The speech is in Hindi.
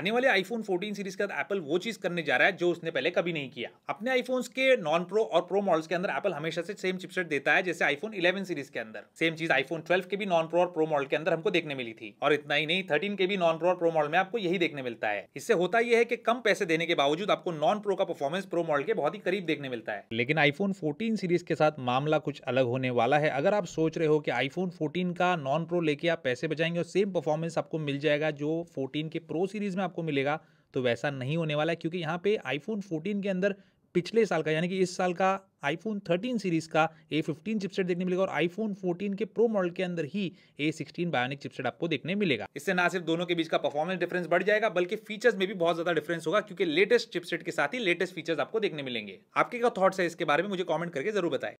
आने वाले आईफोन 14 सीरीज के साथ एप्पल वो चीज करने जा रहा है जो उसने पहले कभी नहीं किया अपने आईफोन्स के नॉन प्रो और प्रो मॉडल्स के अंदर एप्पल हमेशा से सेम चिपसेट देता है जैसे आईफोन 11 सीरीज के अंदर सेम चीज आईफोन 12 के भी नॉन प्रो और प्रो मॉडल के अंदर हमको देखने मिली थी और इतना ही नहीं थर्टीन के भी नॉन प्रो और प्रो मॉडल में आपको यही देखने मिलता है इससे होता यह है कि कम पैसे देने के बावजूद आपको नॉन प्रो का परफॉर्मेंस प्रो मॉडल के बहुत ही करीब देखने मिलता है लेकिन आईफोन फोर्टीन सीरीज के साथ मामला कुछ अलग होने वाला है अगर आप सोच रहे हो कि आईफोन फोर्टीन का नॉन प्रो लेके आप पैसे बचाएंगे और सेम परफॉर्मेंस आपको मिल जाएगा जो फोर्टीन के प्रो सीरीज में आपको मिलेगा तो वैसा नहीं होने वाला है क्योंकि यहाँ पे आईफोन 14 के अंदर पिछले साल का यानी कि इस साल का आईफोन 13 सीरीज का ए फिफ्टीन चिपसेट देखने मिलेगा और आईफोन 14 के प्रो मॉडल के अंदर ही ए सिक्सटीन बायोनिक चिपसेट आपको देखने मिलेगा इससे ना सिर्फ दोनों के बीच का परफॉर्मेंस डिफरेंस बढ़ जाएगा बल्कि फीचर्स में भी बहुत ज्यादा डिफरेंस होगा क्योंकि लेटेस्ट चिपसेट के साथ ही लेटेस्ट फीचर्स आपको देखने मिलेंगे आपके क्या थॉट्स है इसके बारे में मुझे कॉमेंट करके जरूर बताएं